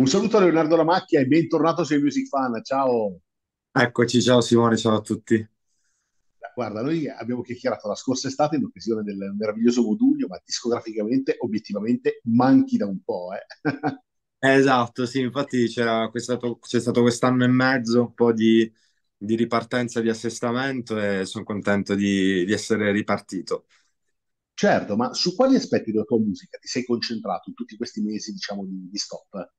Un saluto a Leonardo Lamacchia e bentornato su Music Fan. Ciao. Eccoci, ciao Simone, ciao a tutti. Guarda, noi abbiamo chiacchierato la scorsa estate in occasione del meraviglioso Modugno, ma discograficamente, obiettivamente, manchi da un po', eh. Esatto, sì, infatti c'era, c'è, stato, c'è stato quest'anno e mezzo un po' di, di ripartenza, di assestamento e sono contento di, di, essere ripartito. Certo, ma su quali aspetti della tua musica ti sei concentrato in tutti questi mesi, diciamo, di, di stop?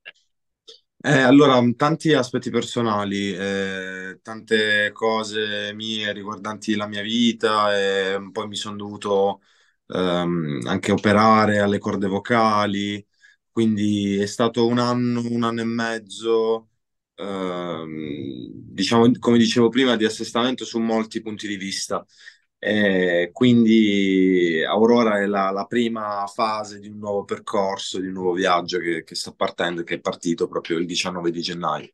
Eh, allora, tanti aspetti personali, eh, tante cose mie riguardanti la mia vita, e poi mi sono dovuto ehm, anche operare alle corde vocali, quindi è stato un anno, un anno e mezzo, ehm, diciamo, come dicevo prima, di assestamento su molti punti di vista. Eh, quindi Aurora è la, la, prima fase di un nuovo percorso, di un nuovo viaggio che, che sta partendo, che è partito proprio il 19 di gennaio.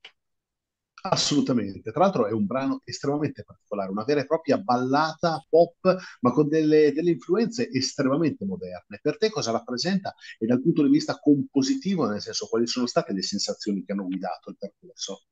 Assolutamente, tra l'altro è un brano estremamente particolare, una vera e propria ballata pop, ma con delle, delle, influenze estremamente moderne. Per te cosa rappresenta e dal punto di vista compositivo, nel senso quali sono state le sensazioni che hanno guidato il percorso?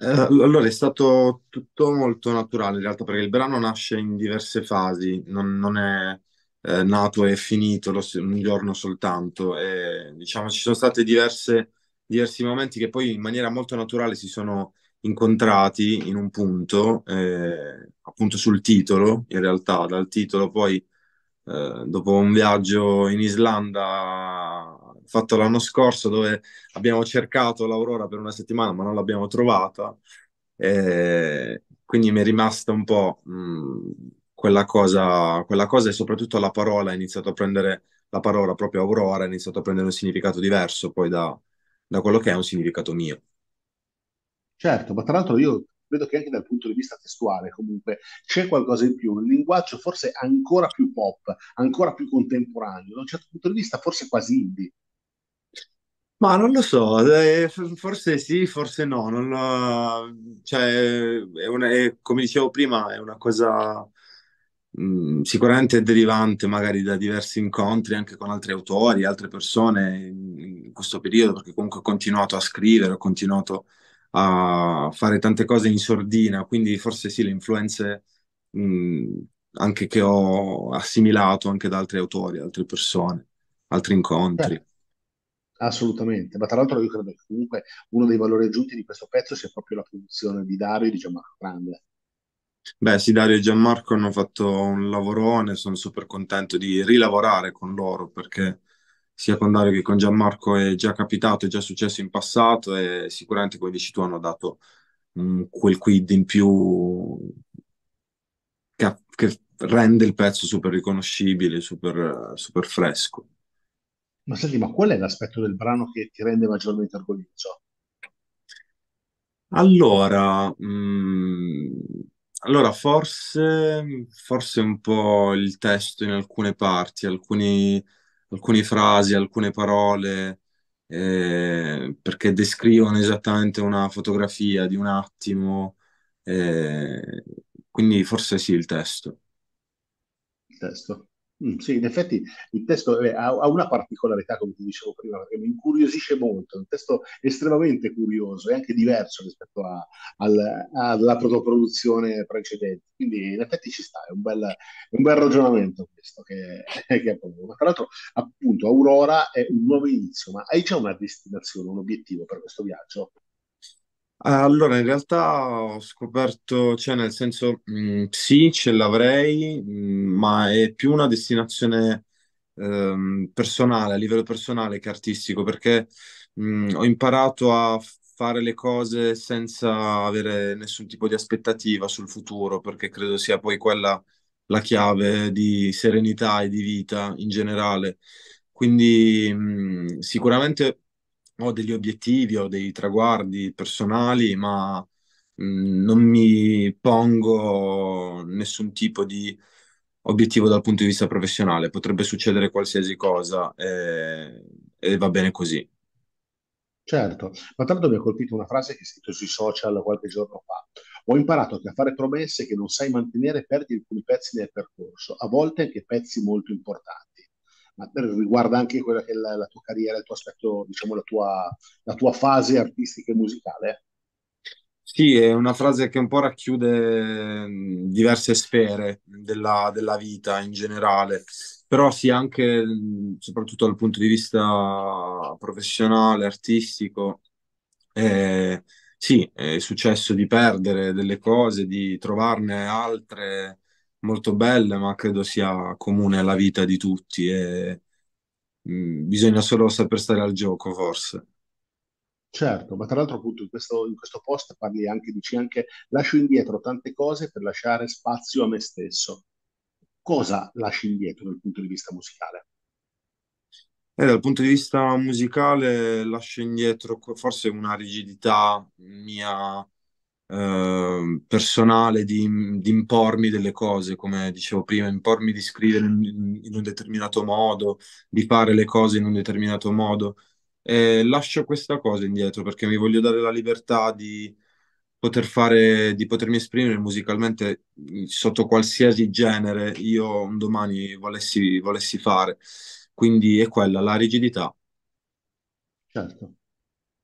Eh, allora è stato tutto molto naturale in realtà perché il brano nasce in diverse fasi, non, non è eh, nato e finito lo, un giorno soltanto. E, diciamo ci sono stati diversi momenti che poi in maniera molto naturale si sono incontrati in un punto, eh, appunto sul titolo, in realtà dal titolo poi eh, dopo un viaggio in Islanda fatto l'anno scorso dove abbiamo cercato l'Aurora per una settimana ma non l'abbiamo trovata. E quindi mi è rimasta un po' mh, quella, cosa, quella cosa e soprattutto la parola, ha iniziato a prendere la parola proprio Aurora, ha iniziato a prendere un significato diverso poi da, da quello che è un significato mio. Certo, ma tra l'altro io vedo che anche dal punto di vista testuale comunque c'è qualcosa in più, un linguaggio forse ancora più pop, ancora più contemporaneo, da un certo punto di vista forse quasi indie. Ma non lo so, eh, forse sì, forse no, non lo- cioè, è una- è- come dicevo prima, è una cosa mh, mm, sicuramente derivante magari da diversi incontri anche con altri autori, altre persone in, in questo periodo, perché comunque ho continuato a scrivere, ho continuato a fare tante cose in sordina, quindi forse sì, le influenze mh, mm, anche che ho assimilato anche da altri autori, altre persone, altri incontri. Assolutamente, ma tra l'altro io credo che comunque uno dei valori aggiunti di questo pezzo sia proprio la produzione di Dario e di Gianmarco Grande. Beh sì, Dario e Gianmarco hanno fatto un lavorone, sono super contento di rilavorare con loro perché sia con Dario che con Gianmarco è già capitato, è già successo in passato e sicuramente come dici tu hanno dato mh, quel quid in più che, che, rende il pezzo super riconoscibile, super, super fresco. Ma senti, ma qual è l'aspetto del brano che ti rende maggiormente orgoglioso? Allora, mh, mm, allora forse, forse un po' il testo in alcune parti, alcuni, alcune frasi, alcune parole, eh, perché descrivono esattamente una fotografia di un attimo, eh, quindi forse sì, il testo. Il testo. Mm, sì, in effetti il testo eh, ha, ha, una particolarità, come ti dicevo prima, perché mi incuriosisce molto, è un testo estremamente curioso e anche diverso rispetto a, al, alla protoproduzione precedente, quindi in effetti ci sta, è un bel, è un bel ragionamento questo che, che è proprio. tra l'altro appunto Aurora è un nuovo inizio, ma hai già una destinazione, un obiettivo per questo viaggio? Allora, in realtà ho scoperto, cioè nel senso, mh, mm, sì, ce l'avrei, mm, ma è più una destinazione ehm, personale, a livello personale che artistico, perché mh, mm, ho imparato a fare le cose senza avere nessun tipo di aspettativa sul futuro, perché credo sia poi quella la chiave di serenità e di vita in generale. Quindi mh, sicuramente ho degli obiettivi, ho dei traguardi personali, ma mm, non mi pongo nessun tipo di obiettivo dal punto di vista professionale. Potrebbe succedere qualsiasi cosa e, eh, e va bene così. Certo, ma tanto mi ha colpito una frase che hai scritto sui social qualche giorno fa. Ho imparato che a fare promesse che non sai mantenere perdi alcuni pezzi del percorso, a volte anche pezzi molto importanti ma riguarda anche quella che è la, la tua carriera, il tuo aspetto, diciamo, la tua, la tua fase artistica e musicale. Sì, è una frase che un po' racchiude mm, diverse sfere della, della vita in generale, però sì, anche mm, soprattutto dal punto di vista professionale, artistico, eh, sì, è successo di perdere delle cose, di trovarne altre, molto belle, ma credo sia comune alla vita di tutti e mm, bisogna solo saper stare al gioco, forse. Certo, ma tra l'altro appunto in questo, in questo post parli anche, dici anche lascio indietro tante cose per lasciare spazio a me stesso. Cosa lasci indietro dal punto di vista musicale? Eh, dal punto di vista musicale lascio indietro forse una rigidità mia eh, personale di, di, impormi delle cose, come dicevo prima, impormi di scrivere in, in un determinato modo, di fare le cose in un determinato modo. E lascio questa cosa indietro perché mi voglio dare la libertà di poter fare, di potermi esprimere musicalmente mm, sotto qualsiasi genere io un domani volessi, volessi fare. Quindi è quella, la rigidità. Certo.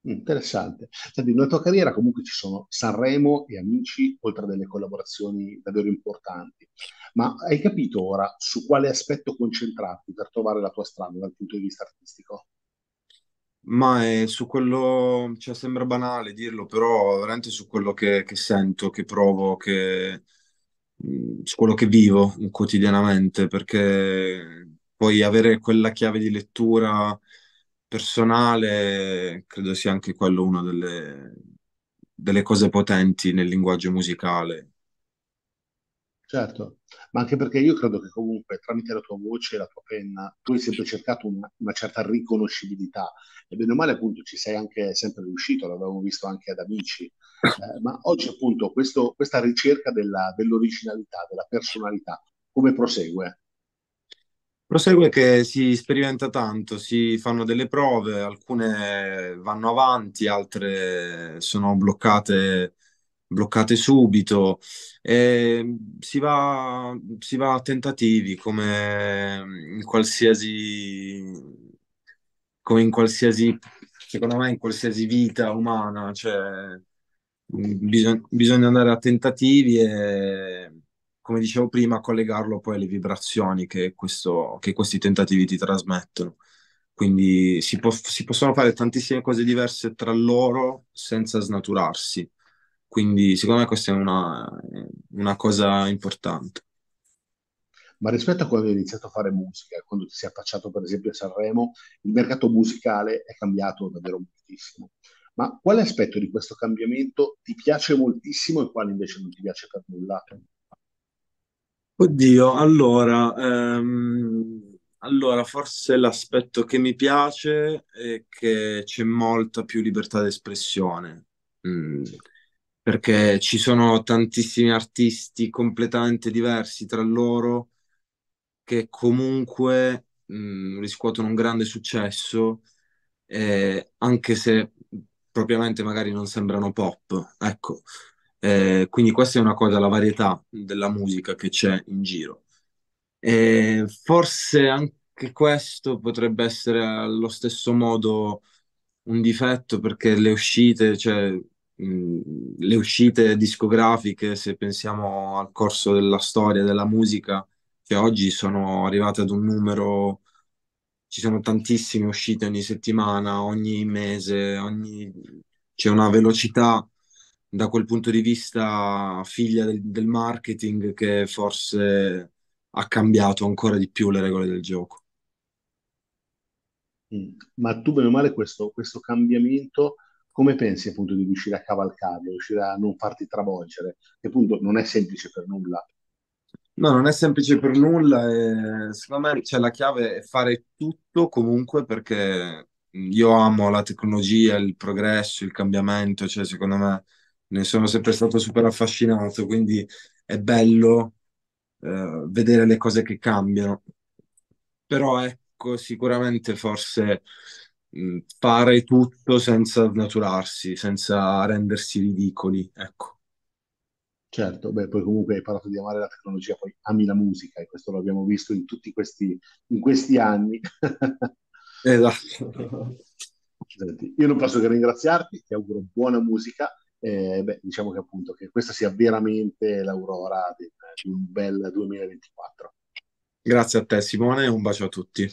Mm, interessante. Senti, nella tua carriera comunque ci sono Sanremo e Amici, oltre a delle collaborazioni davvero importanti. Ma hai capito ora su quale aspetto concentrarti per trovare la tua strada dal punto di vista artistico? Ma è eh, su quello, cioè sembra banale dirlo, però veramente su quello che, che sento, che provo, che, mm, su quello che vivo quotidianamente, perché poi avere quella chiave di lettura personale credo sia anche quello una delle, delle cose potenti nel linguaggio musicale. Certo, ma anche perché io credo che comunque tramite la tua voce e la tua penna tu hai sempre cercato una, una certa riconoscibilità e bene o male appunto ci sei anche sempre riuscito, l'avevamo visto anche ad Amici, eh, ma oggi appunto questo, questa ricerca della, dell'originalità, della personalità, come prosegue? Prosegue che si sperimenta tanto, si fanno delle prove, alcune vanno avanti, altre sono bloccate, bloccate subito. E ehm, si va, si va a tentativi come in qualsiasi, come in qualsiasi, secondo me, in qualsiasi vita umana. Cioè, bisog- bisogna andare a tentativi e come dicevo prima, collegarlo poi alle vibrazioni che, questo, che questi tentativi ti trasmettono. Quindi si, po- si, possono fare tantissime cose diverse tra loro senza snaturarsi. Quindi secondo me questa è una, una cosa importante. Ma rispetto a quando hai iniziato a fare musica, quando ti sei affacciato per esempio a Sanremo, il mercato musicale è cambiato davvero moltissimo. Ma quale aspetto di questo cambiamento ti piace moltissimo e quale invece non ti piace per nulla? Oddio, allora, ehm, allora, forse l'aspetto che mi piace è che c'è molta più libertà d'espressione, mm, perché ci sono tantissimi artisti completamente diversi tra loro che comunque mm, riscuotono un grande successo, eh, anche se propriamente magari non sembrano pop. Ecco, eh, quindi questa è una cosa, la varietà della musica che c'è in giro. E eh, forse anche questo potrebbe essere allo stesso modo un difetto perché le uscite, cioè, mh, le uscite discografiche, se pensiamo al corso della storia della musica, che oggi sono arrivate ad un numero, ci sono tantissime uscite ogni settimana, ogni mese, ogni... c'è una velocità da quel punto di vista figlia del, del marketing che forse ha cambiato ancora di più le regole del gioco. Mm. Ma tu, bene o male, questo, questo, cambiamento, come pensi appunto di riuscire a cavalcarlo, riuscire a non farti travolgere? Che appunto non è semplice per nulla. No, non è semplice per nulla. E secondo me cioè, la chiave è fare tutto comunque perché io amo la tecnologia, il progresso, il cambiamento, cioè secondo me ne sono sempre stato super affascinato, quindi è bello eh, vedere le cose che cambiano. Però ecco, sicuramente forse mh, mm, fare tutto senza snaturarsi, senza rendersi ridicoli, ecco. Certo, beh, poi comunque hai parlato di amare la tecnologia, poi ami la musica e questo l'abbiamo visto in tutti questi, in questi anni. esatto. Senti, io non posso che ringraziarti, ti auguro buona musica eh, beh, diciamo che appunto che questa sia veramente l'aurora di, di un bel 2024. Grazie a te Simone un bacio a tutti.